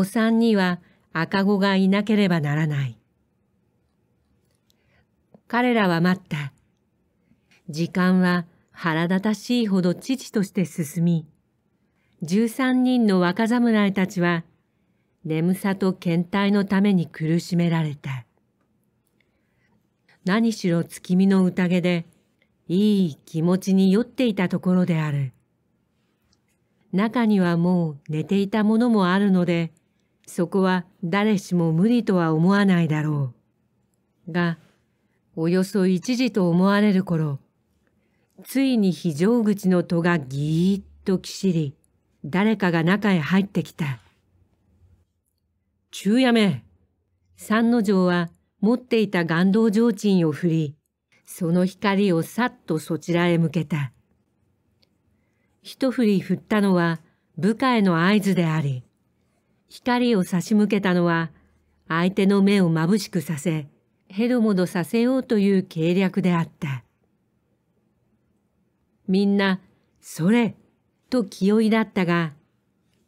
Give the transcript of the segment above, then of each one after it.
お産には赤子がいなければならない。彼らは待った。時間は腹立たしいほど父として進み、十三人の若侍たちは、眠さと倦怠のために苦しめられた。何しろ月見の宴で、いい気持ちに酔っていたところである。中にはもう寝ていたものもあるので、そこは誰しも無理とは思わないだろう。が、およそ一時と思われる頃、ついに非常口の戸がぎーっときしり、誰かが中へ入ってきた。中やめ三之丞は持っていた岩道提灯を振り、その光をさっとそちらへ向けた。一振り振ったのは部下への合図であり、光を差し向けたのは、相手の目を眩しくさせ、ヘルモドさせようという計略であった。みんな、それ、と気負いだったが、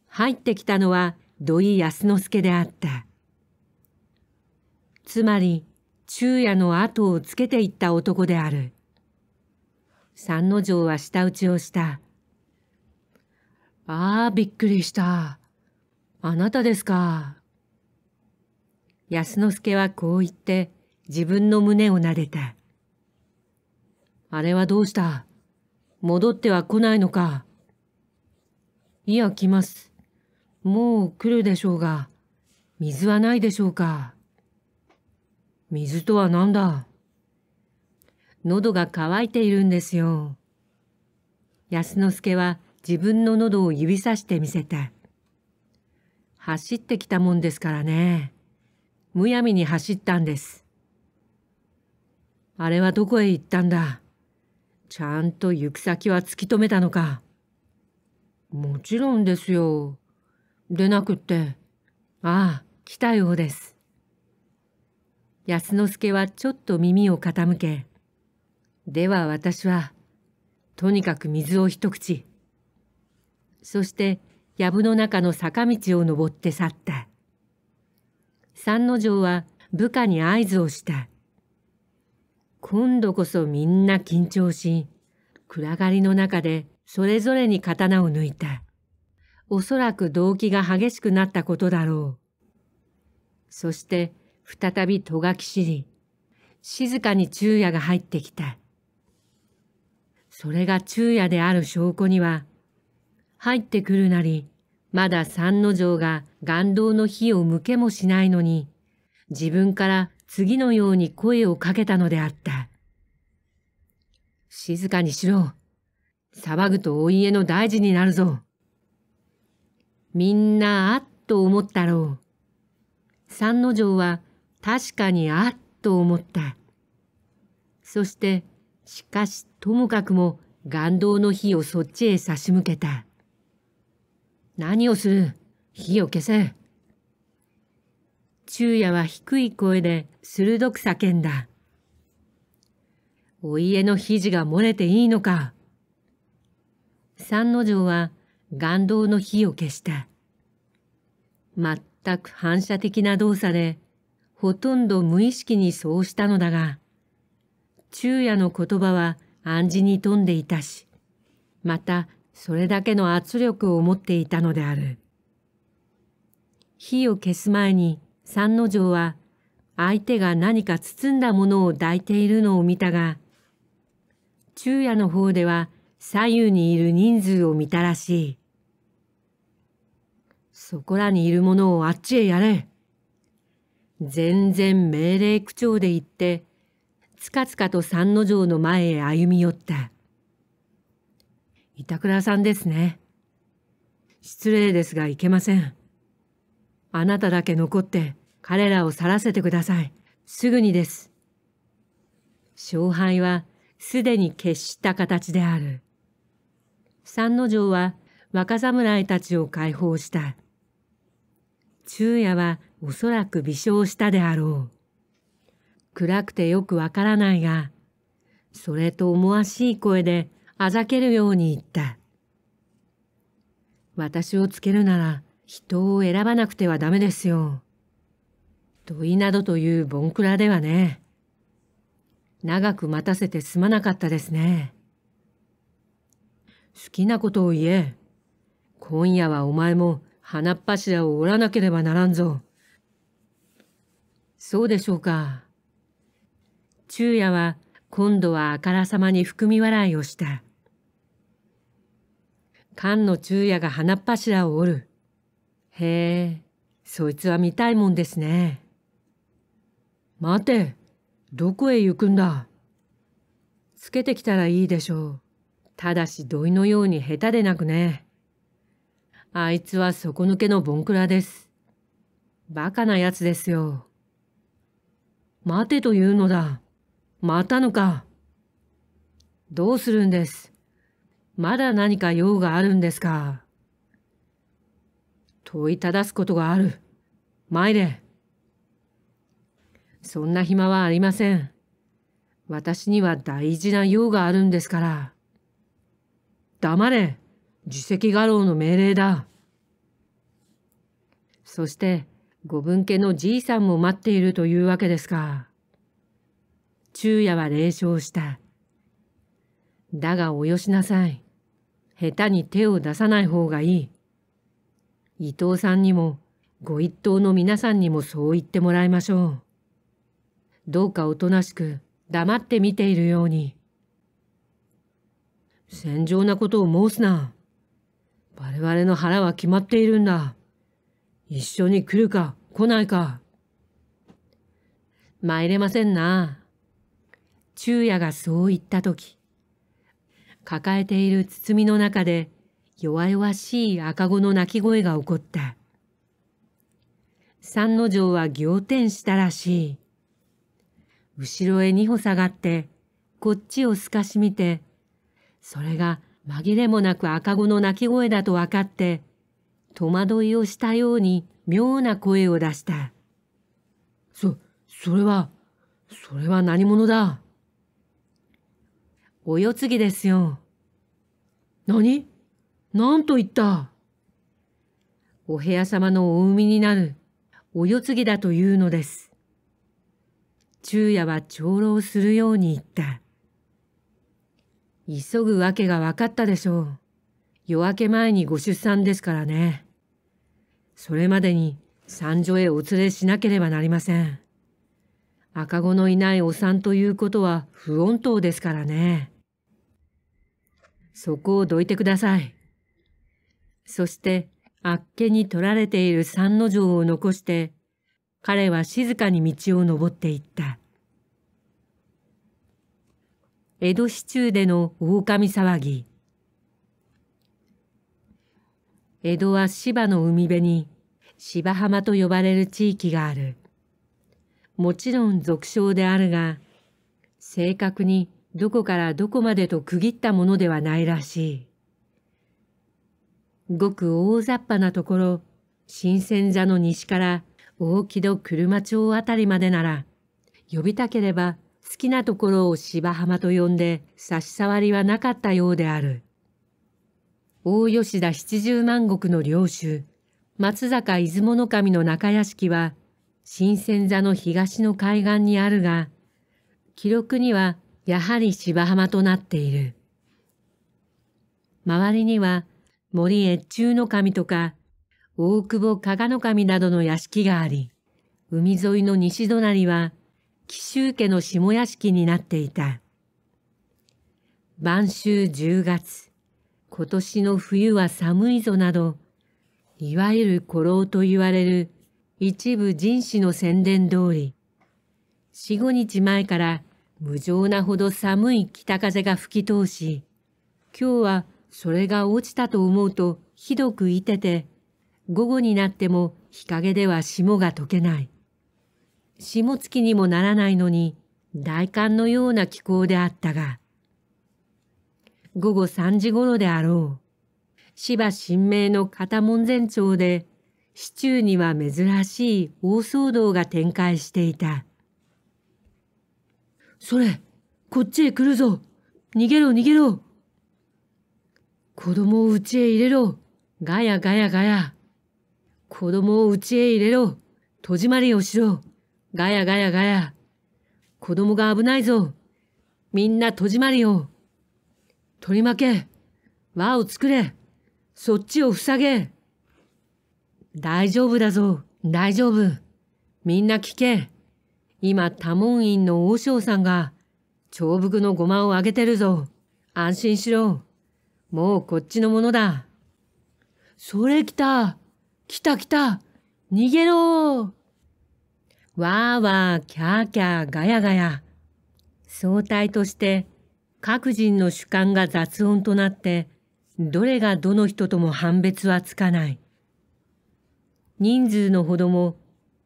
入ってきたのは土井康之助であった。つまり、昼夜の後をつけていった男である。三之丞は舌打ちをした。ああ、びっくりした。あなたですか。安之助はこう言って自分の胸を撫でた。あれはどうした戻っては来ないのかいや、来ます。もう来るでしょうが、水はないでしょうか水とは何だ喉が渇いているんですよ。安之助は自分の喉を指さしてみせた。走ってきたもんですからね。むやみに走ったんです。あれはどこへ行ったんだちゃんと行く先は突き止めたのか。もちろんですよ。でなくって。ああ、来たようです。安之助はちょっと耳を傾け。では私は、とにかく水を一口。そして、藪の中の坂道を登って去った。三之丞は部下に合図をした。今度こそみんな緊張し、暗がりの中でそれぞれに刀を抜いた。おそらく動機が激しくなったことだろう。そして再び戸がきしり、静かに昼夜が入ってきた。それが昼夜である証拠には、入ってくるなり、まだ三之丞が岩道の火を向けもしないのに、自分から次のように声をかけたのであった。静かにしろ。騒ぐとお家の大事になるぞ。みんなあっと思ったろう。三之丞は確かにあっと思った。そして、しかしともかくも岩道の火をそっちへ差し向けた。何をする火を消せ昼夜は低い声で鋭く叫んだ。お家の肘が漏れていいのか三之丞は岩洞の火を消した。全く反射的な動作で、ほとんど無意識にそうしたのだが、昼夜の言葉は暗示に富んでいたし、またそれだけの圧力を持っていたのである。火を消す前に三之丞は相手が何か包んだものを抱いているのを見たが、昼夜の方では左右にいる人数を見たらしい。そこらにいるものをあっちへやれ。全然命令口調で言って、つかつかと三之丞の前へ歩み寄った。板倉さんですね。失礼ですがいけません。あなただけ残って彼らを去らせてください。すぐにです。勝敗はすでに決した形である。三之丞は若侍たちを解放した。昼夜はおそらく微笑したであろう。暗くてよくわからないが、それと思わしい声であざけるように言った。私をつけるなら人を選ばなくてはダメですよ。土井などというボンクラではね。長く待たせてすまなかったですね。好きなことを言え。今夜はお前も花っ柱を折らなければならんぞ。そうでしょうか。昼夜は今度はあからさまに含み笑いをした。菅野昼也が花っ柱を折る。へえ、そいつは見たいもんですね。待て、どこへ行くんだ。つけてきたらいいでしょう。ただし土井のように下手でなくね。あいつは底抜けのボンクラです。バカな奴ですよ。待てというのだ。またのか。どうするんです。まだ何か用があるんですか問いただすことがある。参れ。そんな暇はありません。私には大事な用があるんですから。黙れ自責画廊の命令だ。そして、ご分家のじいさんも待っているというわけですか。昼夜は冷笑した。だがおよしなさい。下手に手を出さない方がいい。伊藤さんにもご一党の皆さんにもそう言ってもらいましょう。どうかおとなしく黙って見ているように。戦場なことを申すな。我々の腹は決まっているんだ。一緒に来るか来ないか。参れませんな。昼夜がそう言ったとき、抱えている包みの中で弱々しい赤子の泣き声が起こった。三之丞は仰天したらしい。後ろへ二歩下がって、こっちを透かし見て、それが紛れもなく赤子の泣き声だと分かって、戸惑いをしたように妙な声を出した。そ、それは、それは何者だお世継ぎですよ。何何と言ったお部屋様のお産みになる、お世継ぎだというのです。昼夜は長老するように言った。急ぐわけが分かったでしょう。夜明け前にご出産ですからね。それまでに三女へお連れしなければなりません。赤子のいないお産ということは不穏当ですからね。そこをどいてください。そして、あっけに取られている三の城を残して、彼は静かに道を登っていった。江戸市中での狼騒ぎ。江戸は芝の海辺に芝浜と呼ばれる地域がある。もちろん俗称であるが、正確にどこからどこまでと区切ったものではないらしい。ごく大雑把なところ、新鮮座の西から大木戸車町あたりまでなら、呼びたければ好きなところを芝浜と呼んで差し障りはなかったようである。大吉田七十万石の領主、松坂出雲守の中屋敷は、新鮮座の東の海岸にあるが、記録にはやはり芝浜となっている。周りには森越中の神とか大久保加賀の神などの屋敷があり、海沿いの西隣は紀州家の下屋敷になっていた。晩秋10月、今年の冬は寒いぞなど、いわゆる古老と言われる一部人士の宣伝通り、四五日前から無情なほど寒い北風が吹き通し、今日はそれが落ちたと思うとひどくいてて、午後になっても日陰では霜が溶けない。霜月にもならないのに、大寒のような気候であったが、午後3時頃であろう。芝神明の片門前町で、市中には珍しい大騒動が展開していた。それ、こっちへ来るぞ。逃げろ逃げろ。子供を家へ入れろ。ガヤガヤガヤ。子供を家へ入れろ。戸締まりをしろ。ガヤガヤガヤ。子供が危ないぞ。みんな戸締まりを。取り負け。輪を作れ。そっちを塞げ。大丈夫だぞ。大丈夫。みんな聞け。今多門院の大将さんが、長伏のごまをあげてるぞ。安心しろ。もうこっちのものだ。それ来た来た来た逃げろわーわー、キャーキャー、ガヤガヤ。相対として、各人の主観が雑音となって、どれがどの人とも判別はつかない。人数のほども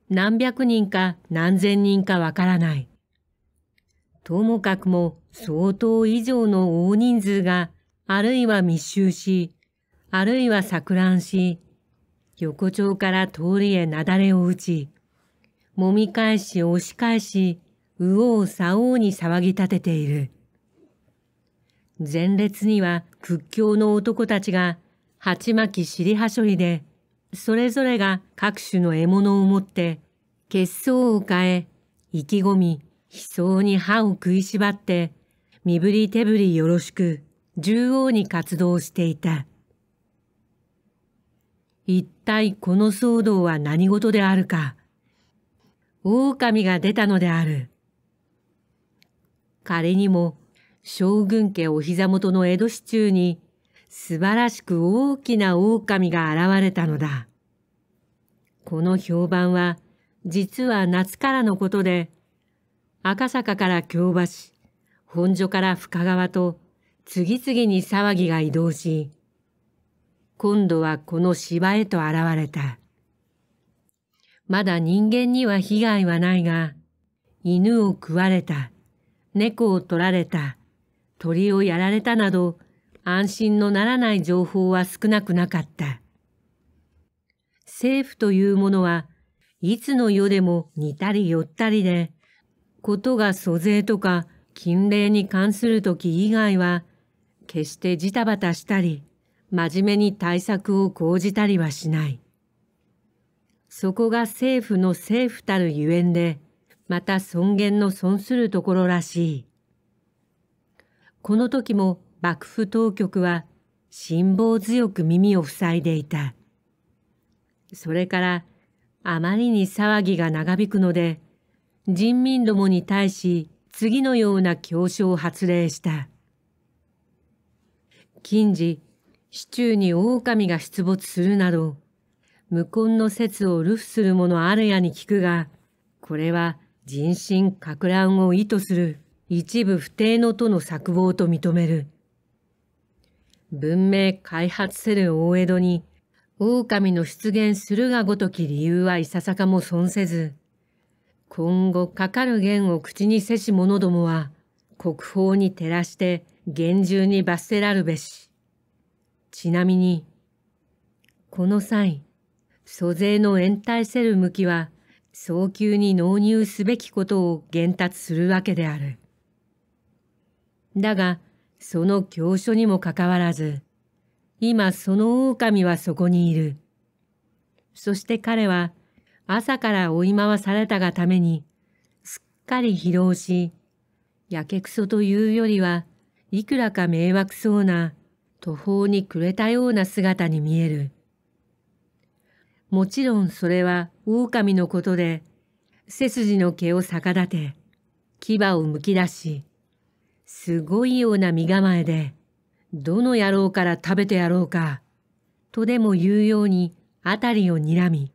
何百人か何千人かわからない。ともかくも相当以上の大人数が、あるいは密集し、あるいは錯乱し、横丁から通りへなだれを打ち、もみ返し押し返し、右往左往に騒ぎ立てている。前列には屈強の男たちが、鉢巻き尻はしょりで、それぞれが各種の獲物を持って血相を変え意気込み悲壮に歯を食いしばって身振り手振りよろしく縦横に活動していた一体この騒動は何事であるか狼が出たのである仮にも将軍家お膝元の江戸市中に素晴らしく大きな狼が現れたのだ。この評判は実は夏からのことで、赤坂から京橋、本所から深川と次々に騒ぎが移動し、今度はこの芝へと現れた。まだ人間には被害はないが、犬を食われた、猫を取られた、鳥をやられたなど、安心のならない情報は少なくなかった。政府というものはいつの世でも似たり寄ったりで、ことが租税とか禁令に関する時以外は、決してジタバタしたり、真面目に対策を講じたりはしない。そこが政府の政府たるゆえんで、また尊厳の損するところらしい。この時も幕府当局は辛抱強く耳を塞いでいた。それからあまりに騒ぎが長引くので人民どもに対し次のような教書を発令した。近時、市中に狼が出没するなど、無根の説を流布する者あるやに聞くが、これは人心拡乱を意図する一部不定のとの策謀と認める。文明開発せる大江戸に、狼の出現するがごとき理由はいささかも損せず、今後かかる言を口にせし者どもは、国宝に照らして厳重に罰せらるべし。ちなみに、この際、租税の延滞せる向きは、早急に納入すべきことを伝達するわけである。だが、その教書にもかかわらず、今その狼はそこにいる。そして彼は朝から追い回されたがために、すっかり疲労し、やけくそというよりは、いくらか迷惑そうな、途方に暮れたような姿に見える。もちろんそれは狼のことで、背筋の毛を逆立て、牙をむき出し、すごいような身構えで、どの野郎から食べてやろうか、とでも言うようにあたりを睨み、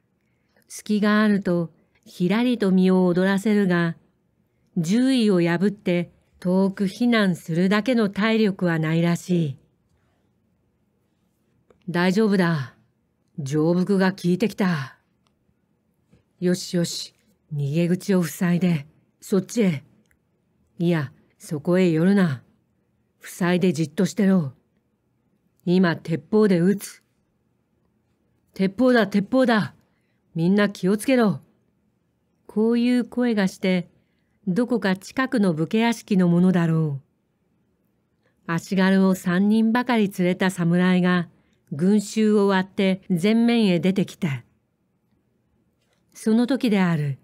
隙があるとひらりと身を躍らせるが、獣医を破って遠く避難するだけの体力はないらしい。大丈夫だ。上腹が効いてきた。よしよし、逃げ口を塞いで、そっちへ。いや、そこへ寄るな。塞いでじっとしてろ。今、鉄砲で撃つ。鉄砲だ、鉄砲だ。みんな気をつけろ。こういう声がして、どこか近くの武家屋敷のものだろう。足軽を三人ばかり連れた侍が、群衆を割って前面へ出てきた。その時である。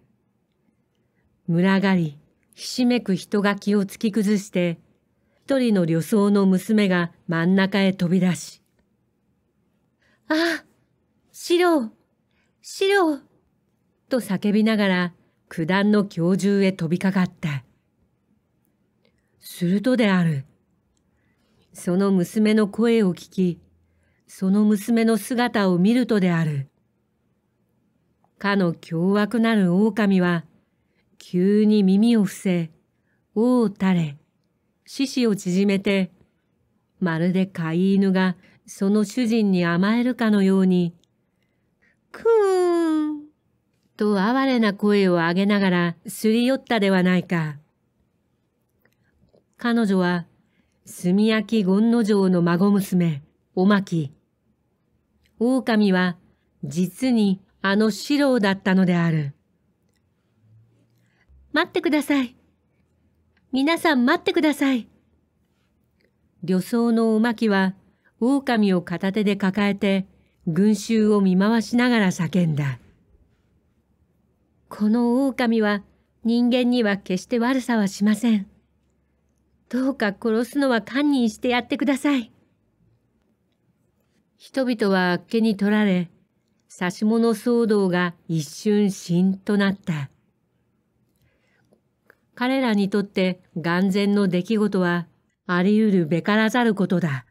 村狩り、ひしめく人垣を突き崩して、一人の旅僧の娘が真ん中へ飛び出し、ああ、四郎、四郎、と叫びながら、九段の教授へ飛びかかった。するとである。その娘の声を聞き、その娘の姿を見るとである。かの凶悪なる狼は、急に耳を伏せ、おう垂れ、獅子を縮めて、まるで飼い犬がその主人に甘えるかのように、くーん、と哀れな声を上げながらすり寄ったではないか。彼女は、炭焼き権之城の孫娘、おまき。狼は、実にあの四郎だったのである。待ってください。皆さん待ってください。旅僧のおまきは、狼を片手で抱えて、群衆を見回しながら叫んだ。この狼は人間には決して悪さはしません。どうか殺すのは堪忍してやってください。人々はあっけに取られ、刺し物騒動が一瞬しんとなった。彼らにとって眼前の出来事はあり得るべからざることだ。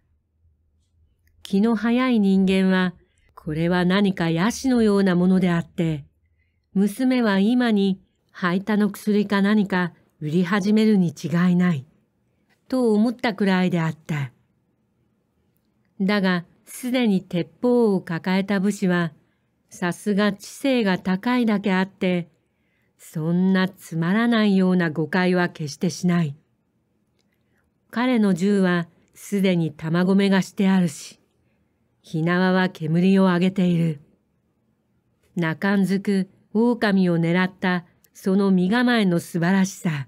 気の早い人間は、これは何かヤシのようなものであって、娘は今に排他の薬か何か売り始めるに違いない、と思ったくらいであった。だが、すでに鉄砲を抱えた武士は、さすが知性が高いだけあって、そんなつまらないような誤解は決してしない。彼の銃はすでに玉込めがしてあるし、火縄は煙を上げている。中んづく狼を狙ったその身構えの素晴らしさ。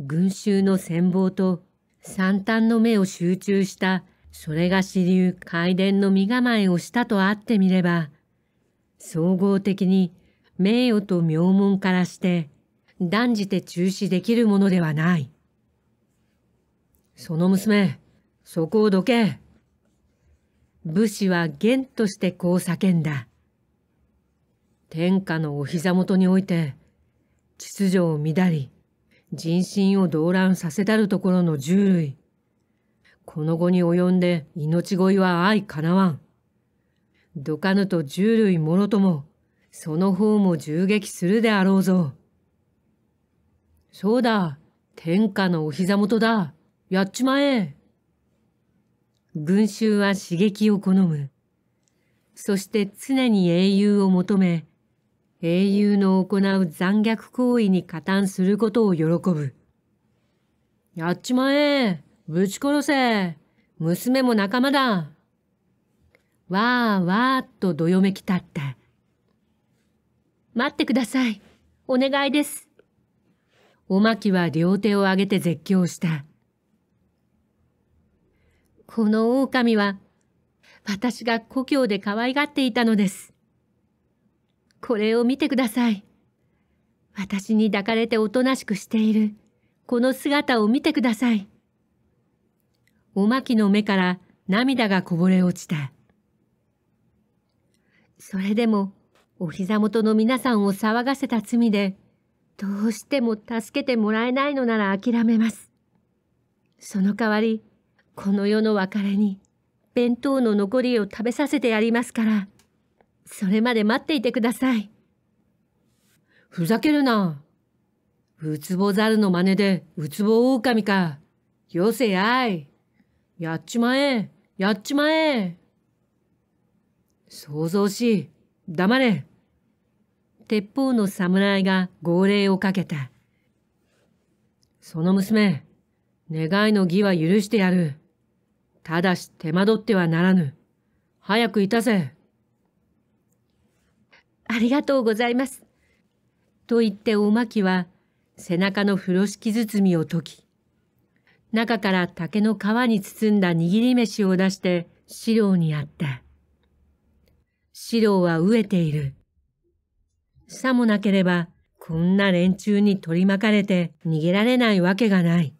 群衆の戦望と三端の目を集中したそれが支流、海伝の身構えをしたとあってみれば、総合的に名誉と名門からして断じて中止できるものではない。その娘、そこをどけ。武士は元としてこう叫んだ。天下のお膝元において、秩序を乱り、人心を動乱させたるところの従類。この後に及んで命乞いは相かなわん。どかぬと従類もろとも、その方も銃撃するであろうぞ。そうだ、天下のお膝元だ。やっちまえ。群衆は刺激を好む。そして常に英雄を求め、英雄の行う残虐行為に加担することを喜ぶ。やっちまえぶち殺せ娘も仲間だわあわっとどよめきたった。待ってください。お願いです。おまきは両手を上げて絶叫した。この狼は、私が故郷で可愛がっていたのです。これを見てください。私に抱かれておとなしくしている、この姿を見てください。おまきの目から涙がこぼれ落ちた。それでもお膝元の皆さんを騒がせた罪で、どうしても助けてもらえないのなら諦めます。その代わり、この世の別れに、弁当の残りを食べさせてやりますから、それまで待っていてください。ふざけるな。ウツボザルの真似でウツボオオカミか。よせやい。やっちまえ、やっちまえ。想像しい。黙れ鉄砲の侍が号令をかけた。その娘、願いの儀は許してやる。ただし手間取ってはならぬ。早くいたせ。ありがとうございます。と言っておまきは背中の風呂敷包みを解き、中から竹の皮に包んだ握り飯を出して資料にあった。資料は飢えている。さもなければ、こんな連中に取り巻かれて逃げられないわけがない。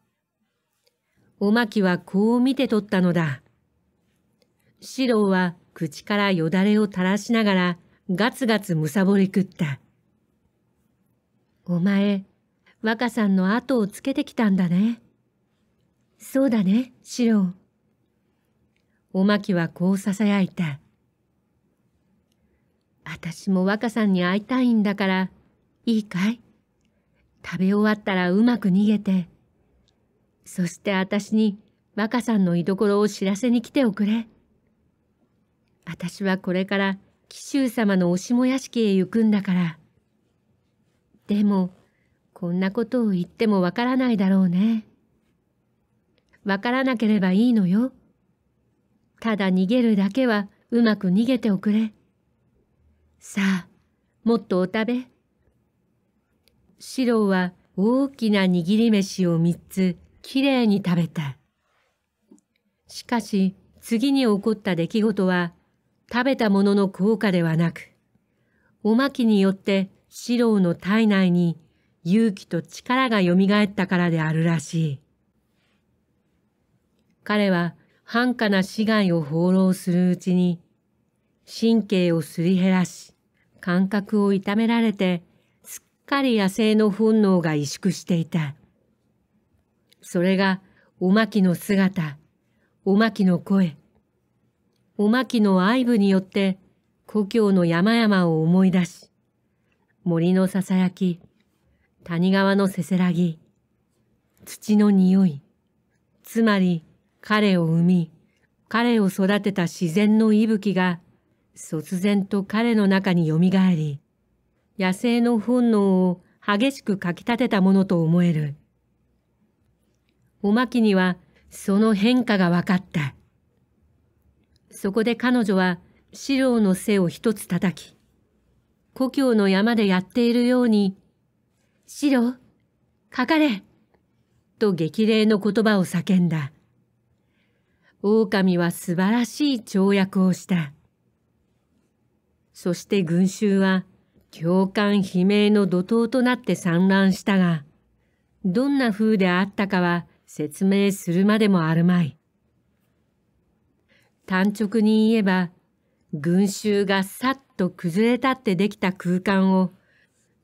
おまきはこう見て取ったのだ。四郎は口からよだれを垂らしながらガツガツむさぼり食った。お前、若さんの後をつけてきたんだね。そうだね、四郎。おまきはこう囁いた。私も若さんに会いたいんだから、いいかい食べ終わったらうまく逃げて。そして私に若さんの居所を知らせに来ておくれ。私はこれから紀州様のお下屋敷へ行くんだから。でも、こんなことを言ってもわからないだろうね。わからなければいいのよ。ただ逃げるだけはうまく逃げておくれ。さあ、もっとお食べ。四郎は大きな握り飯を三つきれいに食べた。しかし、次に起こった出来事は、食べたものの効果ではなく、おまきによって四郎の体内に勇気と力が蘇ったからであるらしい。彼は繁華な死骸を放浪するうちに、神経をすり減らし、感覚を痛められて、すっかり野生の本能が萎縮していた。それが、おまきの姿、おまきの声、おまきの愛部によって、故郷の山々を思い出し、森のささやき、谷川のせせらぎ、土の匂い、つまり彼を産み、彼を育てた自然の息吹が卒然と彼の中によみがえり、野生の本能を激しくかき立てたものと思える。おまきにはその変化が分かった。そこで彼女は四郎の背を一つ叩き、故郷の山でやっているように、四郎、かかれと激励の言葉を叫んだ。狼は素晴らしい跳躍をした。そして群衆は共感悲鳴の怒涛となって散乱したが、どんな風であったかは説明するまでもあるまい。単直に言えば、群衆がさっと崩れ立ってできた空間を、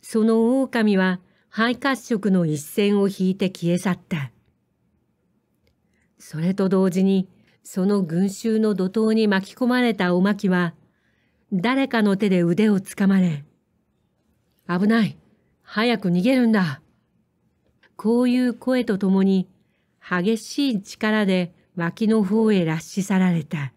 その狼は肺褐色の一線を引いて消え去った。それと同時に、その群衆の怒涛に巻き込まれたおまきは、誰かの手で腕をつかまれ、危ない早く逃げるんだこういう声とともに、激しい力で脇の方へ拉致さられた。